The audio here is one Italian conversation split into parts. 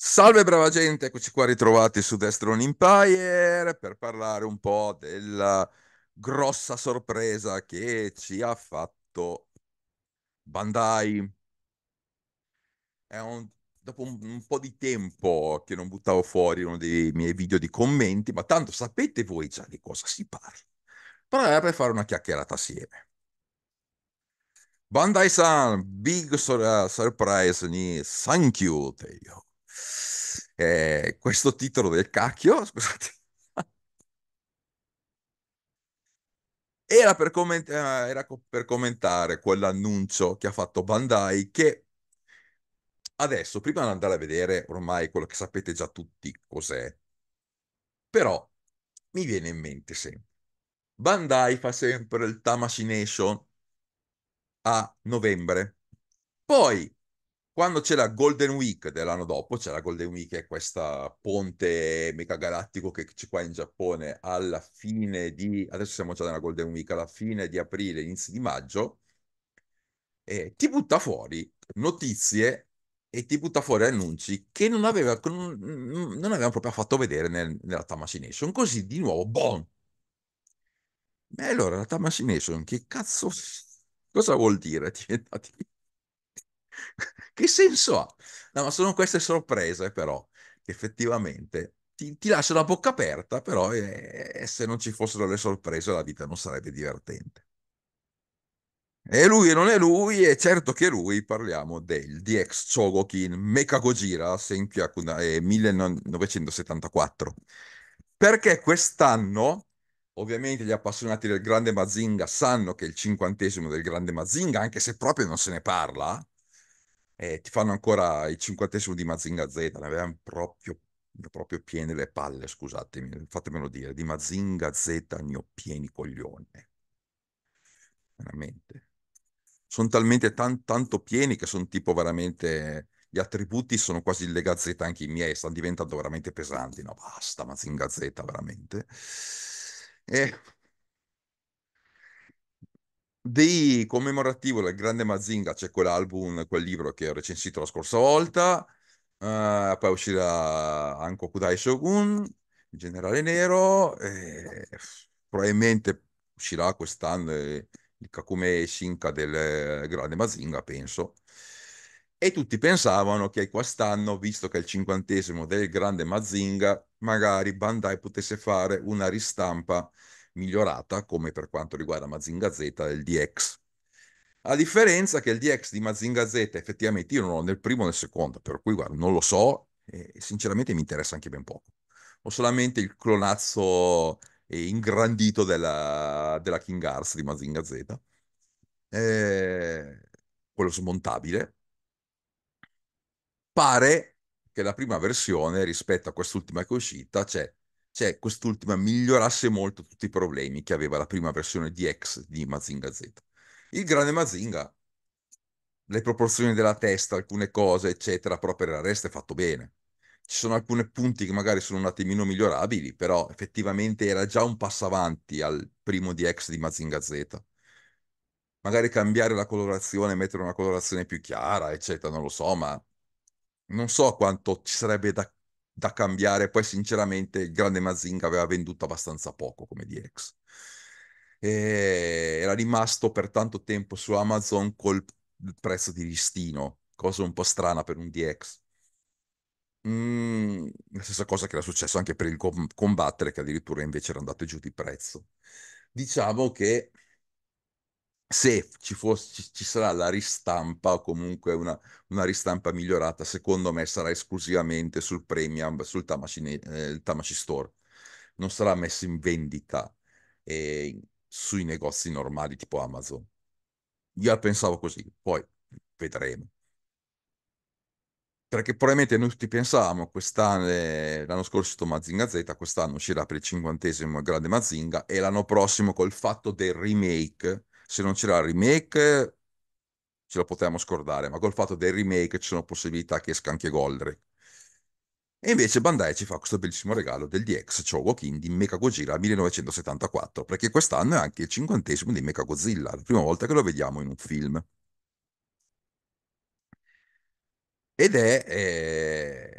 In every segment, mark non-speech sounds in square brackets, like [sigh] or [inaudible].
Salve brava gente, eccoci qua ritrovati su Destron Empire per parlare un po' della grossa sorpresa che ci ha fatto Bandai. È un, dopo un, un po' di tempo che non buttavo fuori uno dei miei video di commenti, ma tanto sapete voi già di cosa si parla. Però era per fare una chiacchierata assieme. Bandai-san, big sur- surprise ni thank you to you eh, questo titolo del cacchio, [laughs] scusate. Era per, comment- eh, era per commentare quell'annuncio che ha fatto Bandai che adesso, prima di andare a vedere ormai quello che sapete già tutti cos'è, però mi viene in mente sempre. Bandai fa sempre il Tamashination a novembre. Poi quando c'è la Golden Week dell'anno dopo, c'è la Golden Week che è questo ponte megagalattico che c'è qua in Giappone alla fine di, adesso siamo già nella Golden Week, alla fine di aprile, inizio di maggio, e ti butta fuori notizie e ti butta fuori annunci che non, aveva, non, non avevano proprio fatto vedere nel, nella Tamashination. Così di nuovo, boom! E allora la Tamashination, che cazzo, cosa vuol dire? Diventati [laughs] che senso ha? No, ma sono queste sorprese però, che effettivamente ti, ti lascia la bocca aperta, però e, eh, eh, se non ci fossero le sorprese la vita non sarebbe divertente. E lui e non è lui, e certo che lui, parliamo del DX Chogokin Mekagojira Senkyaku eh, 1974. Perché quest'anno Ovviamente gli appassionati del Grande Mazinga sanno che è il cinquantesimo del Grande Mazinga, anche se proprio non se ne parla, eh, ti fanno ancora il cinquantesimo di Mazinga Z, ne avevamo proprio, proprio piene le palle, scusatemi, fatemelo dire, di Mazinga Z ne ho pieni coglioni, eh. veramente. Sono talmente tan, tanto pieni che sono tipo veramente, gli attributi sono quasi le gazzette anche i miei, stanno diventando veramente pesanti, no basta Mazinga Z veramente. E eh, di commemorativo del grande Mazinga c'è quell'album, quel libro che ho recensito la scorsa volta, uh, poi uscirà Anko Kudai Shogun, il generale nero, e probabilmente uscirà quest'anno eh, il Kakume Shinka del grande Mazinga, penso. E tutti pensavano che quest'anno, visto che è il cinquantesimo del grande Mazinga, magari Bandai potesse fare una ristampa migliorata come per quanto riguarda Mazinga Z del DX. A differenza che il DX di Mazinga Z effettivamente io non ho nel primo né nel secondo, per cui guarda, non lo so e sinceramente mi interessa anche ben poco. Ho solamente il clonazzo ingrandito della, della King Arts di Mazinga Z, eh, quello smontabile. Pare che la prima versione rispetto a quest'ultima che è uscita, cioè cioè quest'ultima migliorasse molto tutti i problemi che aveva la prima versione di X di Mazinga Z. Il grande Mazinga, le proporzioni della testa, alcune cose, eccetera, però per il resto è fatto bene. Ci sono alcuni punti che magari sono un attimino migliorabili, però effettivamente era già un passo avanti al primo di X di Mazinga Z. Magari cambiare la colorazione, mettere una colorazione più chiara, eccetera, non lo so, ma non so quanto ci sarebbe da da cambiare. Poi, sinceramente, il grande Mazinga aveva venduto abbastanza poco come DX. E era rimasto per tanto tempo su Amazon col prezzo di listino, cosa un po' strana per un DX. Mm, la stessa cosa che era successo anche per il com- combattere, che addirittura invece era andato giù di prezzo. Diciamo che se ci, fosse, ci, sarà la ristampa o comunque una, una, ristampa migliorata, secondo me sarà esclusivamente sul premium, sul Tamashi, eh, Tamashi Store. Non sarà messo in vendita eh, sui negozi normali tipo Amazon. Io pensavo così, poi vedremo. Perché probabilmente noi tutti pensavamo, quest'anno, eh, l'anno scorso è stato Mazinga Z, quest'anno uscirà per il cinquantesimo Grande Mazinga e l'anno prossimo col fatto del remake se non c'era il remake ce lo potevamo scordare, ma col fatto del remake ci sono possibilità che esca anche Goldrick. E invece Bandai ci fa questo bellissimo regalo del DX cioè Walking di Mecha Godzilla 1974, perché quest'anno è anche il cinquantesimo di Mecha Godzilla, la prima volta che lo vediamo in un film. Ed è, eh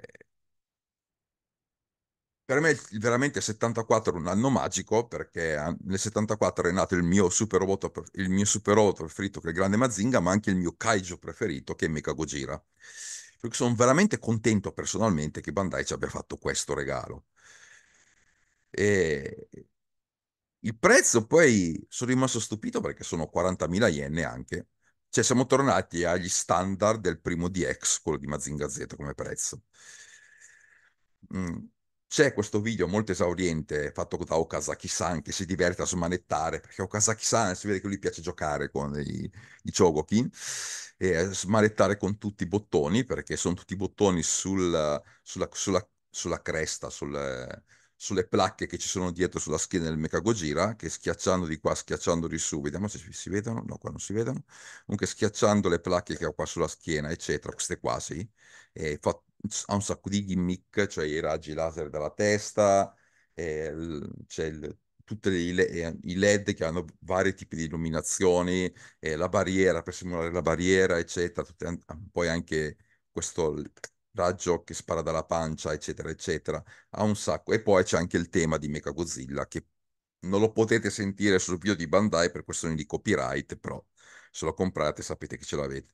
per me veramente il 74 è un anno magico perché eh, nel 74 è nato il mio super robot, il mio super robot preferito che è il grande Mazinga ma anche il mio kaiju preferito che è Mecha Gojira perché sono veramente contento personalmente che Bandai ci abbia fatto questo regalo e il prezzo poi sono rimasto stupito perché sono 40.000 yen anche cioè siamo tornati agli standard del primo DX quello di Mazinga Z come prezzo mm c'è questo video molto esauriente fatto da Okazaki-san che si diverte a smanettare, perché Okazaki-san si vede che lui piace giocare con i, i Chogokin e smanettare con tutti i bottoni, perché sono tutti i bottoni sul, sulla, sulla, sulla, cresta, sul, sulle placche che ci sono dietro sulla schiena del Mechagogira, che schiacciando di qua, schiacciando di su, vediamo se si vedono, no qua non si vedono, comunque schiacciando le placche che ho qua sulla schiena, eccetera, queste qua sì, e fa, ha un sacco di gimmick, cioè i raggi laser dalla testa, c'è tutti i LED che hanno vari tipi di illuminazioni, eh, la barriera per simulare la barriera, eccetera, tutte, poi anche questo raggio che spara dalla pancia, eccetera, eccetera, ha un sacco. E poi c'è anche il tema di Mechagodzilla, che non lo potete sentire sul video di Bandai per questioni di copyright, però se lo comprate sapete che ce l'avete.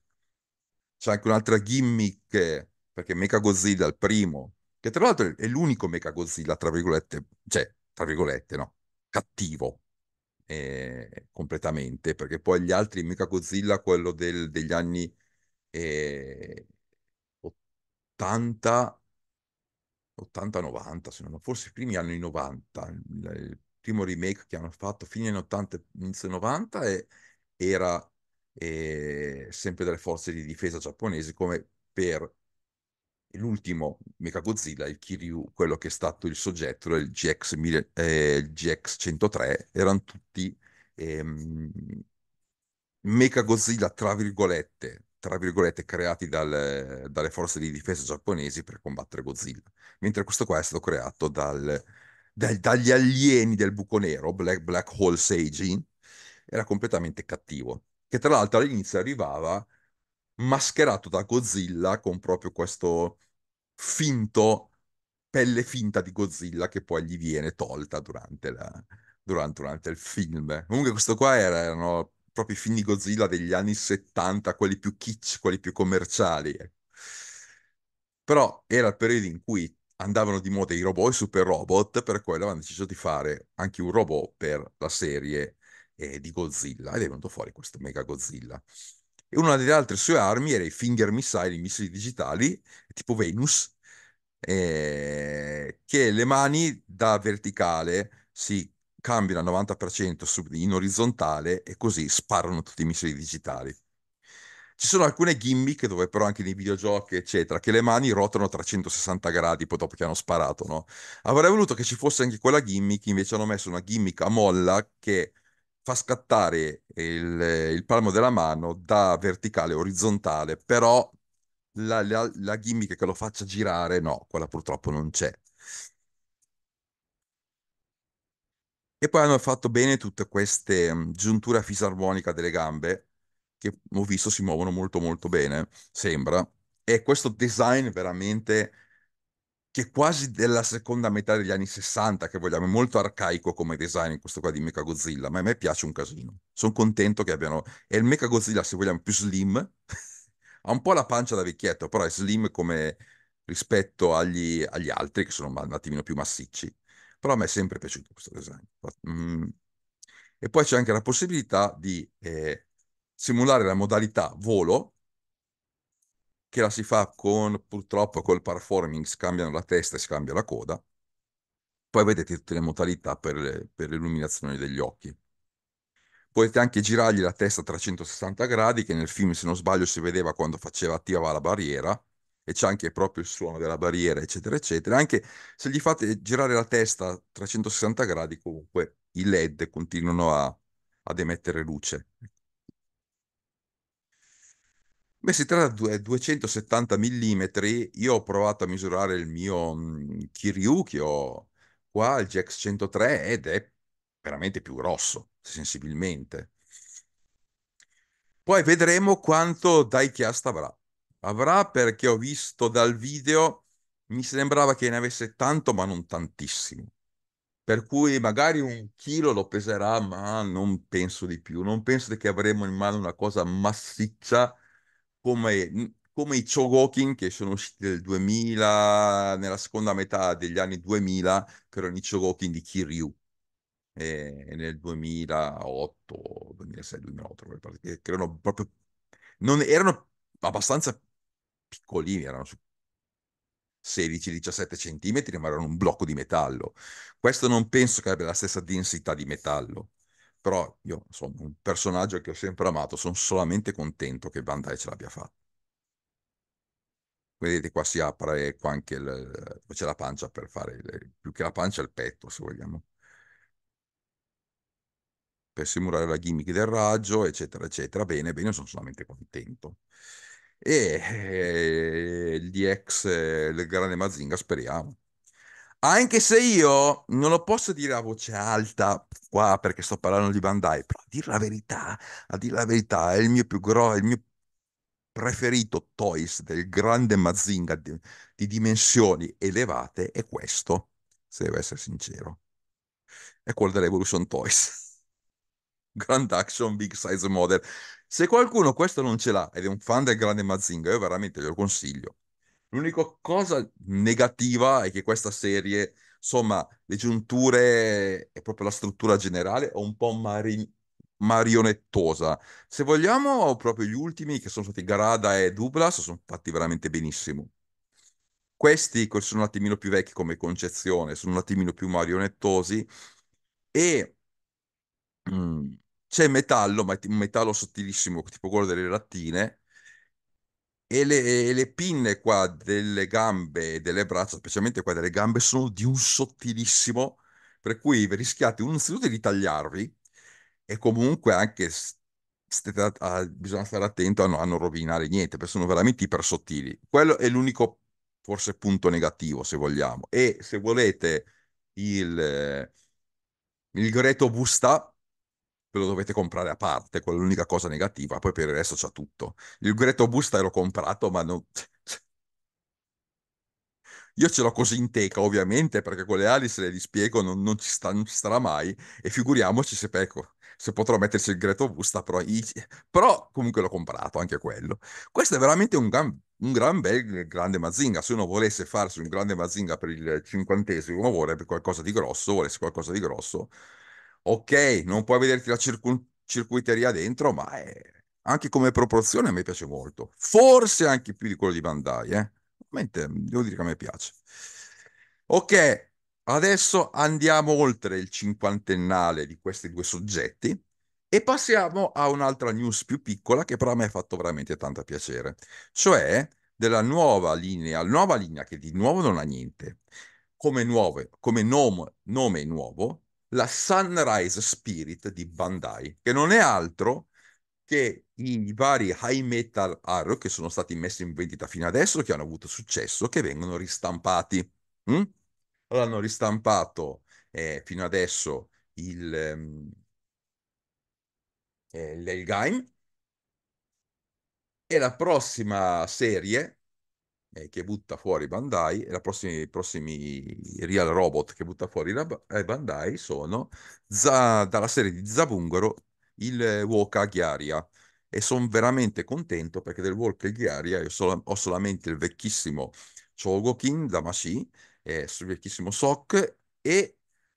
C'è anche un'altra gimmick perché Mecha Godzilla, il primo, che tra l'altro è l'unico Mecha Godzilla, tra virgolette, cioè, tra virgolette, no, cattivo, eh, completamente, perché poi gli altri Mecha Godzilla, quello del, degli anni eh, 80, 80-90, se non forse i primi anni 90, il primo remake che hanno fatto fine anni 80, inizio 90, e, era eh, sempre delle forze di difesa giapponesi come per l'ultimo Mecha Godzilla, il Kiryu, quello che è stato il soggetto, il GX, 1000, eh, il GX 103, erano tutti ehm, Mecha Godzilla, tra virgolette, tra virgolette, creati dal, dalle forze di difesa giapponesi per combattere Godzilla, mentre questo qua è stato creato dal, dal, dagli alieni del buco nero, Black, Black Hole Seijin, era completamente cattivo, che tra l'altro all'inizio arrivava mascherato da Godzilla con proprio questo finto, pelle finta di Godzilla che poi gli viene tolta durante, la, durante, durante il film. Comunque questo qua era, erano proprio i film di Godzilla degli anni 70, quelli più kitsch, quelli più commerciali. Ecco. Però era il periodo in cui andavano di moda i robot, i super robot, per quello avevano deciso di fare anche un robot per la serie eh, di Godzilla ed è venuto fuori questo mega Godzilla e una delle altre sue armi era i finger missile, i missili digitali tipo Venus, eh, che le mani da verticale si cambiano al 90% in orizzontale e così sparano tutti i missili digitali. Ci sono alcune gimmick dove però anche nei videogiochi, eccetera, che le mani rotano 360 gradi poi dopo che hanno sparato, no? Avrei voluto che ci fosse anche quella gimmick, invece hanno messo una gimmick a molla che fa scattare il, il palmo della mano da verticale a orizzontale, però la, la, la gimmick che lo faccia girare, no, quella purtroppo non c'è. E poi hanno fatto bene tutte queste mm, giunture a fisarmonica delle gambe, che ho visto si muovono molto molto bene, sembra. E questo design veramente che è quasi della seconda metà degli anni 60, che vogliamo, è molto arcaico come design questo qua di Mecha Godzilla, ma a me piace un casino. Sono contento che abbiano... È il Mecha Godzilla, se vogliamo, più slim, [laughs] ha un po' la pancia da vecchietto, però è slim come rispetto agli, agli altri, che sono un attimino più massicci. Però a me è sempre piaciuto questo design. Mm. E poi c'è anche la possibilità di eh, simulare la modalità volo, che la si fa con, purtroppo, col paraforming, scambiano la testa e scambia la coda. Poi vedete tutte le modalità per, le, per l'illuminazione degli occhi. Potete anche girargli la testa a 360 gradi, che nel film, se non sbaglio, si vedeva quando faceva, attivava la barriera, e c'è anche proprio il suono della barriera, eccetera, eccetera. Anche se gli fate girare la testa a 360 gradi, comunque i LED continuano a, ad emettere luce. Beh, si tratta di 270 mm. Io ho provato a misurare il mio mh, mhmm, Kiryu che ho qua, il Jax 103, ed è veramente più grosso, sensibilmente. Poi vedremo quanto diecast avrà. Avrà perché ho visto dal video, mi sembrava che ne avesse tanto, ma non tantissimo. Per cui magari un chilo lo peserà, ma non penso di più. Non penso che avremo in mano una cosa massiccia come, come i Chogokin che sono usciti nel 2000, nella seconda metà degli anni 2000, che erano i Chogokin di Kiryu. E nel 2008, 2006, 2008, erano proprio non erano abbastanza piccolini, erano su 16-17 centimetri, ma erano un blocco di metallo. Questo non penso che abbia la stessa densità di metallo però io sono un personaggio che ho sempre amato, sono solamente contento che Van Dyke ce l'abbia fatta. Vedete qua si apre, qua anche il, c'è la pancia per fare, il, più che la pancia il petto se vogliamo, per simulare la gimmick del raggio eccetera eccetera, bene, bene, sono solamente contento. E eh, gli ex, eh, il grande Mazinga speriamo anche se io non lo posso dire a voce alta qua perché sto parlando di Bandai, però a dire la verità, a dire la verità, è il mio più grosso, il mio preferito Toys del grande Mazinga di, di dimensioni elevate è questo, se devo essere sincero. È quello dell'Evolution Toys. [laughs] Grand Action Big Size Model. Se qualcuno questo non ce l'ha ed è un fan del grande Mazinga, io veramente glielo consiglio L'unica cosa negativa è che questa serie, insomma, le giunture e proprio la struttura generale è un po' mari- marionettosa. Se vogliamo, proprio gli ultimi, che sono stati Garada e Dublas, sono fatti veramente benissimo. Questi sono un attimino più vecchi come concezione, sono un attimino più marionettosi e mm, c'è metallo, ma è un metallo sottilissimo, tipo quello delle lattine, e le, e le, pinne qua delle gambe e delle braccia, specialmente qua delle gambe, sono di un sottilissimo, per cui rischiate innanzitutto di tagliarvi e comunque anche state a, bisogna stare attento a, no, a, non rovinare niente, perché sono veramente iper sottili. Quello è l'unico forse punto negativo, se vogliamo. E se volete il, eh, il greto busta, ve lo dovete comprare a parte, quella è l'unica cosa negativa, poi per il resto c'è tutto. Il Greto Busta l'ho comprato, ma non... [laughs] Io ce l'ho così in teca, ovviamente, perché con le ali se le dispiego non, non ci, sta, non ci starà mai, e figuriamoci se pecco, se potrò metterci il Greto Busta, però, però comunque l'ho comprato, anche quello. Questo è veramente un, gran, un gran bel grande Mazinga, se uno volesse farsi un grande Mazinga per il cinquantesimo, vorrebbe qualcosa di grosso, volesse qualcosa di grosso, ok, non puoi vederti la circun- circuiteria dentro, ma è... anche come proporzione a me piace molto. Forse anche più di quello di Bandai, eh? Veramente, devo dire che a me piace. Ok, adesso andiamo oltre il cinquantennale di questi due soggetti e passiamo a un'altra news più piccola che però a me ha fatto veramente tanto piacere, cioè della nuova linea, nuova linea che di nuovo non ha niente. Come, nuove, come nom- nome nuovo, la Sunrise Spirit di Bandai, che non è altro che i vari high metal hard che sono stati messi in vendita fino adesso, che hanno avuto successo, che vengono ristampati. Mm? Allora hanno ristampato eh, fino adesso il, ehm, eh, l'Elgaim e la prossima serie eh, che butta fuori Bandai e i prossimi Real Robot che butta fuori eh, Bandai sono za, dalla serie di Zabungaro il Woka Ghiaria e sono veramente contento perché del Woka Ghiaria io sol- ho solamente il vecchissimo Chogokin Damashi, eh, il vecchissimo Sok e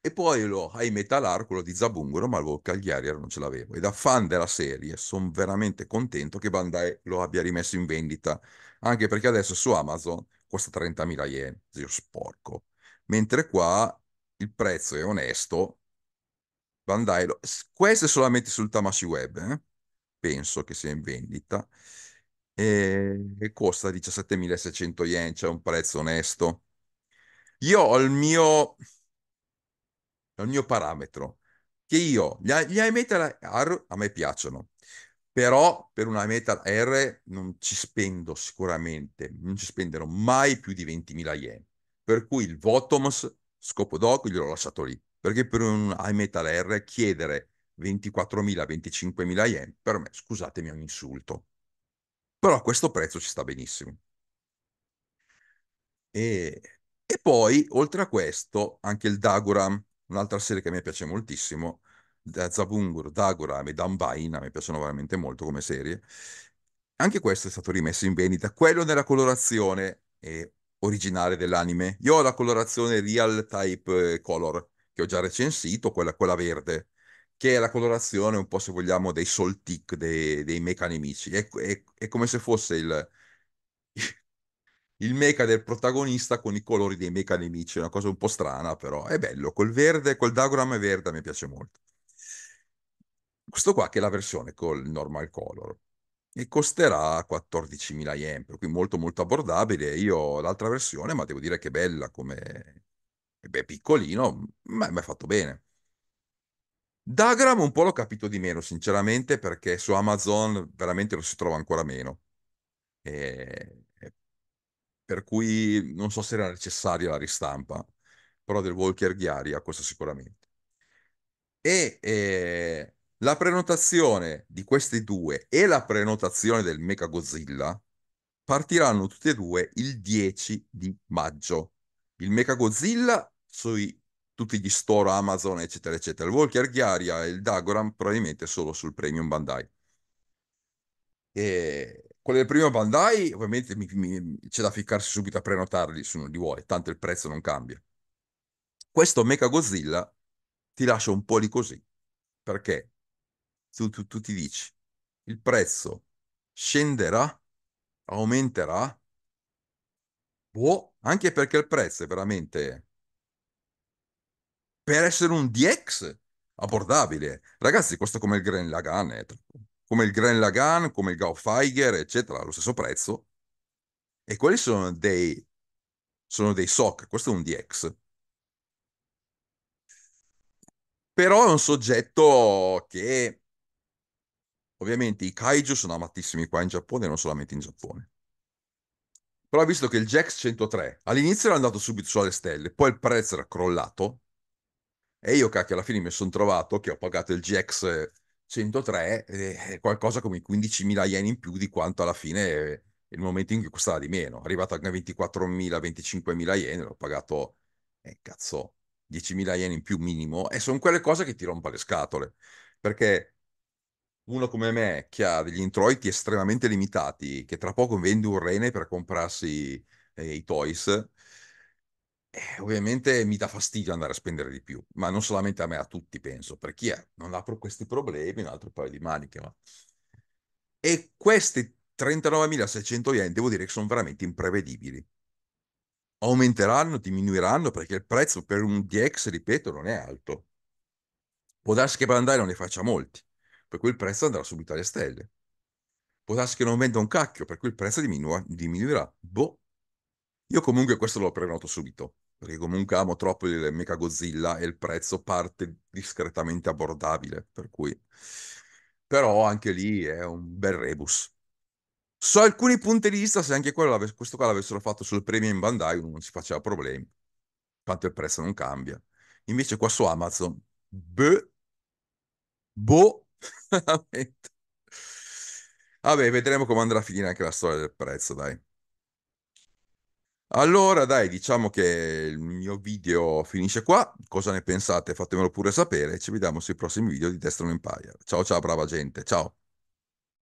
e poi lo, ahimè, talar quello di Zabungaro, ma lo Cagliari non ce l'avevo. E da fan della serie sono veramente contento che Bandai lo abbia rimesso in vendita, anche perché adesso su Amazon costa 30.000 yen, zio sporco. Mentre qua il prezzo è onesto, Bandai, lo... questo è solamente sul Tamashi Web, eh? penso che sia in vendita, e, e costa 17.600 yen, c'è cioè un prezzo onesto. Io ho il mio è il mio parametro, che io, gli, gli meta R a me piacciono, però per una meta R non ci spendo sicuramente, non ci spenderò mai più di 20.000 yen, per cui il Votoms scopo doc gliel'ho lasciato lì, perché per un iMetal R chiedere 24.000-25.000 yen, per me, scusatemi, è un insulto. Però a questo prezzo ci sta benissimo. E, e poi, oltre a questo, anche il Daguram, Un'altra serie che a me piace moltissimo, da Zabungur, Dagoram e Dambaina, mi piacciono veramente molto come serie. Anche questo è stato rimesso in vendita, quello nella colorazione eh, originale dell'anime. Io ho la colorazione Real Type eh, Color, che ho già recensito, quella, quella verde, che è la colorazione un po', se vogliamo, dei Soltic, dei, dei mecha nemici. È, è, è come se fosse il, il mecha del protagonista con i colori dei mecha nemici, una cosa un po' strana, però è bello, col verde, col Dagoram è verde, mi piace molto. Questo qua che è la versione col normal color e costerà 14.000 yen, per cui molto molto abbordabile. Io ho l'altra versione, ma devo dire che è bella come... Beh, piccolino, ma è fatto bene. Dagram un po' l'ho capito di meno, sinceramente, perché su Amazon veramente lo si trova ancora meno per cui non so se era necessaria la ristampa, però del Walker Ghiaria, questo sicuramente. E eh, la prenotazione di questi due e la prenotazione del Mecha Godzilla partiranno tutti e due il 10 di maggio. Il Mecha Godzilla sui tutti gli store Amazon, eccetera, eccetera. Il Walker Ghiaria e il Dagoran probabilmente solo sul Premium Bandai. E quello del primo Bandai, ovviamente mi, mi, c'è da ficcarsi subito a prenotarli se non li vuole, tanto il prezzo non cambia. Questo Mecha Godzilla ti lascia un po' lì così, perché tu, tu, tu ti dici, il prezzo scenderà, aumenterà, boh, anche perché il prezzo è veramente... Per essere un DX abbordabile. Ragazzi, questo come il Green Lagan è troppo come il Grand Lagan, come il Gaufeiger, eccetera, allo stesso prezzo. E quelli sono dei, sono dei SOC, questo è un DX. Però è un soggetto che ovviamente i kaiju sono amatissimi qua in Giappone e non solamente in Giappone. Però visto che il Jax 103 all'inizio era andato subito sulle stelle, poi il prezzo era crollato e io cacchio alla fine mi sono trovato che ho pagato il GX 103 eh, è qualcosa come 15.000 yen in più di quanto alla fine eh, il momento in cui costava di meno. Arrivato a 24.000, 25.000 yen, l'ho pagato, eh, cazzo, 10.000 yen in più minimo. E sono quelle cose che ti rompa le scatole. Perché uno come me, che ha degli introiti estremamente limitati, che tra poco vende un rene per comprarsi eh, i toys, eh, ovviamente mi dà fastidio andare a spendere di più, ma non solamente a me, a tutti penso, per chi è, non ha questi problemi, un altro paio di maniche. Ma... E questi 39.600 yen devo dire che sono veramente imprevedibili. Aumenteranno, diminuiranno perché il prezzo per un DX, ripeto, non è alto. Può darsi che per andare non ne faccia molti, per cui il prezzo andrà subito alle stelle. Può darsi che non venda un cacchio, per cui il prezzo diminu- diminuirà. Boh, io comunque questo lo prenoto subito, perché comunque amo troppo il Mecha Godzilla e il prezzo parte discretamente abbordabile, per cui... Però anche lì è un bel rebus. So alcuni punti di vista, se anche questo qua l'avessero fatto sul premium in Bandai non si faceva problemi, tanto il prezzo non cambia. Invece qua su Amazon, beh, boh, [laughs] veramente... Vabbè, vedremo come andrà a finire anche la storia del prezzo, dai. Allora, dai, diciamo che il mio video finisce qua. Cosa ne pensate? Fatemelo pure sapere. Ci vediamo sui prossimi video di Destro Empire. Ciao, ciao, brava gente. Ciao.